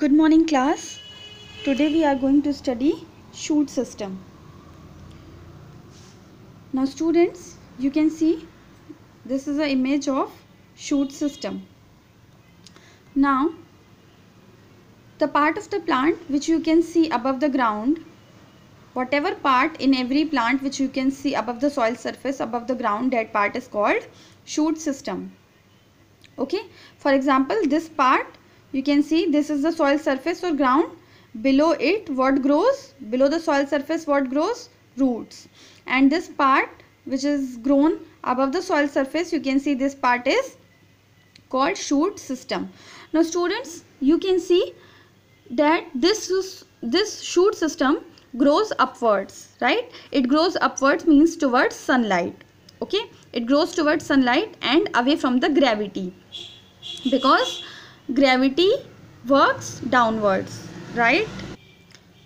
good morning class today we are going to study shoot system now students you can see this is an image of shoot system now the part of the plant which you can see above the ground whatever part in every plant which you can see above the soil surface above the ground that part is called shoot system okay for example this part you can see this is the soil surface or ground below it what grows below the soil surface what grows roots and this part which is grown above the soil surface you can see this part is called shoot system now students you can see that this is, this shoot system grows upwards right it grows upwards means towards sunlight okay it grows towards sunlight and away from the gravity because gravity works downwards right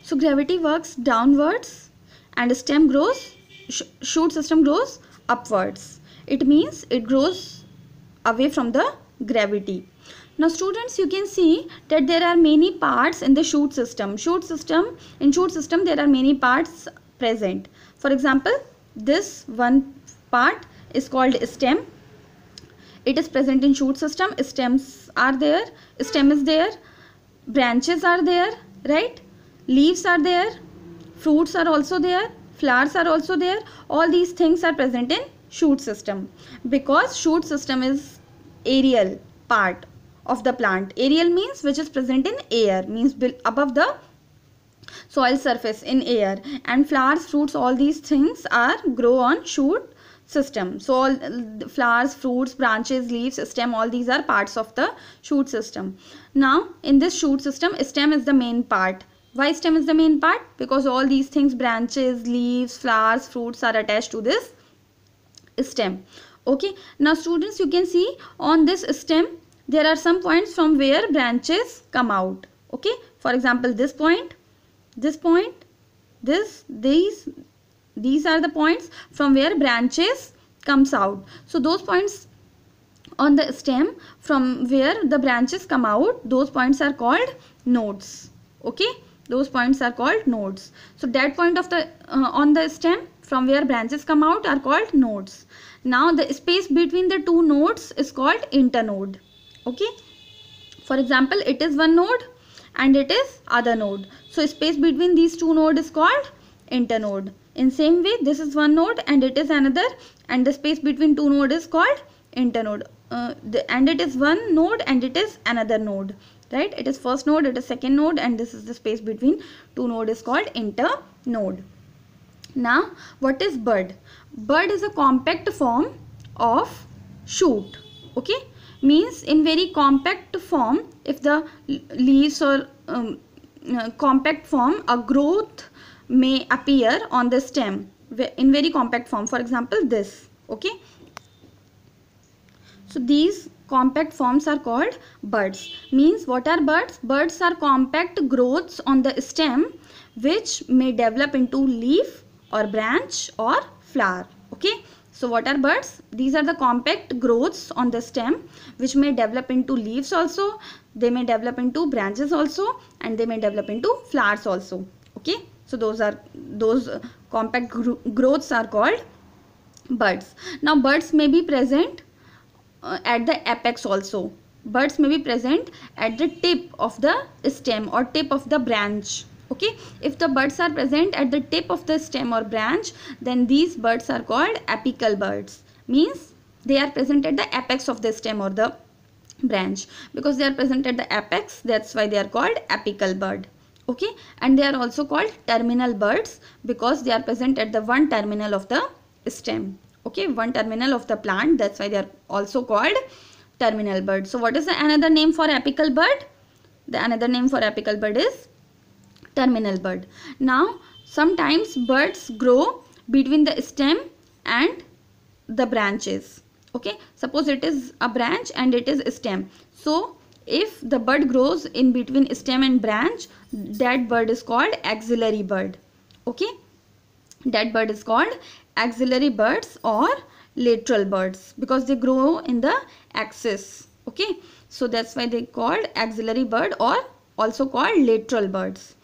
so gravity works downwards and stem grows sh shoot system grows upwards it means it grows away from the gravity now students you can see that there are many parts in the shoot system shoot system in shoot system there are many parts present for example this one part is called stem it is present in shoot system stems are there stem is there branches are there right leaves are there fruits are also there flowers are also there all these things are present in shoot system because shoot system is aerial part of the plant aerial means which is present in air means above the soil surface in air and flowers fruits all these things are grow on shoot system so all uh, flowers fruits branches leaves stem all these are parts of the shoot system now in this shoot system stem is the main part why stem is the main part because all these things branches leaves flowers fruits are attached to this stem okay now students you can see on this stem there are some points from where branches come out okay for example this point this point this these these are the points from where branches comes out. So those points on the stem from where the branches come out, those points are called nodes. Okay, those points are called nodes. So that point of the uh, on the stem from where branches come out are called nodes. Now the space between the two nodes is called internode. Okay. For example, it is one node and it is other node. So space between these two nodes is called internode. In same way, this is one node and it is another and the space between two node is called internode. Uh, the, and it is one node and it is another node, right? It is first node, it is second node and this is the space between two node is called internode. Now, what is bud? Bud is a compact form of shoot, okay? Means in very compact form, if the leaves or um, uh, compact form, a growth may appear on the stem in very compact form for example this okay so these compact forms are called buds means what are buds buds are compact growths on the stem which may develop into leaf or branch or flower okay so what are buds these are the compact growths on the stem which may develop into leaves also they may develop into branches also and they may develop into flowers also okay so those are those uh, compact gro growths are called buds now buds may be present uh, at the apex also buds may be present at the tip of the stem or tip of the branch okay if the buds are present at the tip of the stem or branch then these buds are called apical buds means they are present at the apex of the stem or the branch because they are present at the apex that's why they are called apical bud okay and they are also called terminal buds because they are present at the one terminal of the stem okay one terminal of the plant that's why they are also called terminal bud so what is the another name for apical bud the another name for apical bud is terminal bud now sometimes buds grow between the stem and the branches okay suppose it is a branch and it is stem so if the bud grows in between stem and branch that bud is called axillary bud okay that bud is called axillary buds or lateral buds because they grow in the axis okay so that's why they called axillary bud or also called lateral buds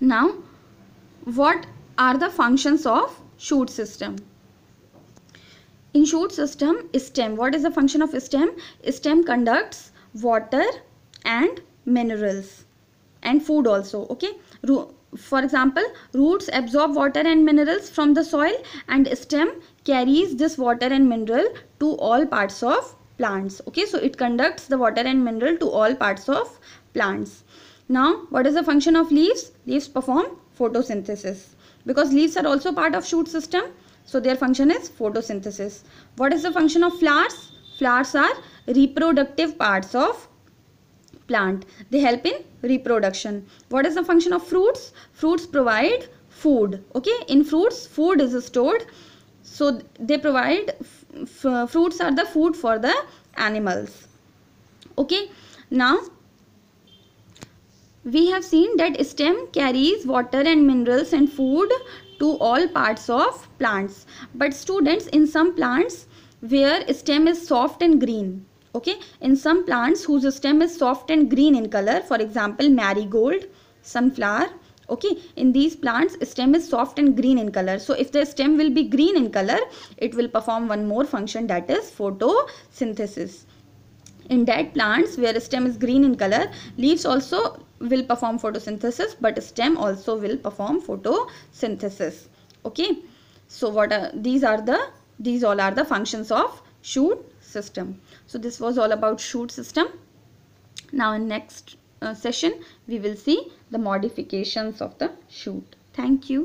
now what are the functions of shoot system in shoot system stem what is the function of stem stem conducts water and minerals and food also okay for example roots absorb water and minerals from the soil and stem carries this water and mineral to all parts of plants okay so it conducts the water and mineral to all parts of plants now what is the function of leaves leaves perform photosynthesis because leaves are also part of shoot system so their function is photosynthesis what is the function of flowers flowers are reproductive parts of plant. They help in reproduction. What is the function of fruits? Fruits provide food. Okay, in fruits, food is stored. So they provide, fruits are the food for the animals. Okay, now we have seen that stem carries water and minerals and food to all parts of plants. But students, in some plants, where stem is soft and green okay in some plants whose stem is soft and green in color for example marigold sunflower okay in these plants stem is soft and green in color so if the stem will be green in color it will perform one more function that is photosynthesis in dead plants where stem is green in color leaves also will perform photosynthesis but stem also will perform photosynthesis okay so what are these are the these all are the functions of shoot system so this was all about shoot system now in next uh, session we will see the modifications of the shoot thank you